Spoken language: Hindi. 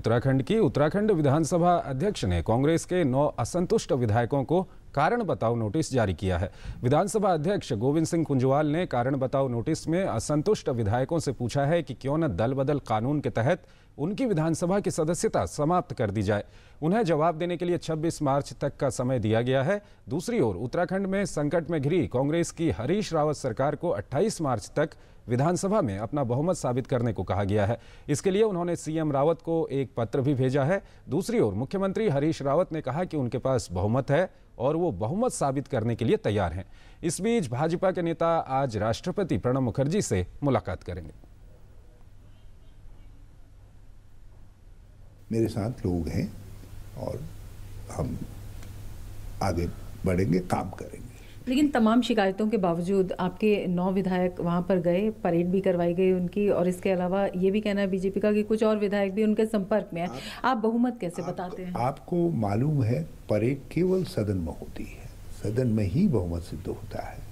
उत्तराखंड की उत्तराखंड विधानसभा अध्यक्ष ने कांग्रेस के नौ असंतुष्ट विधायकों को कारण बताओ नोटिस जारी किया है विधानसभा अध्यक्ष गोविंद सिंह कुंजवाल ने कारण बताओ नोटिस में असंतुष्ट विधायकों से पूछा है कि क्यों न दल बदल कानून के तहत उनकी विधानसभा की सदस्यता समाप्त कर दी जाए उन्हें जवाब देने के लिए 26 मार्च तक का समय दिया गया है दूसरी ओर उत्तराखंड में संकट में घिरी कांग्रेस की हरीश रावत सरकार को 28 मार्च तक विधानसभा में अपना बहुमत साबित करने को कहा गया है इसके लिए उन्होंने सीएम रावत को एक पत्र भी भेजा है दूसरी ओर मुख्यमंत्री हरीश रावत ने कहा कि उनके पास बहुमत है और वो बहुमत साबित करने के लिए तैयार हैं इस बीच भाजपा के नेता आज राष्ट्रपति प्रणब मुखर्जी से मुलाकात करेंगे मेरे साथ लोग हैं और हम आगे बढ़ेंगे काम करेंगे लेकिन तमाम शिकायतों के बावजूद आपके नौ विधायक वहाँ पर गए परेड भी करवाई गई उनकी और इसके अलावा ये भी कहना है बीजेपी का कि कुछ और विधायक भी उनके संपर्क में हैं आप बहुमत कैसे आप, बताते हैं आपको मालूम है परेड केवल सदन में होती है सदन में ही बहुमत सिद्ध होता है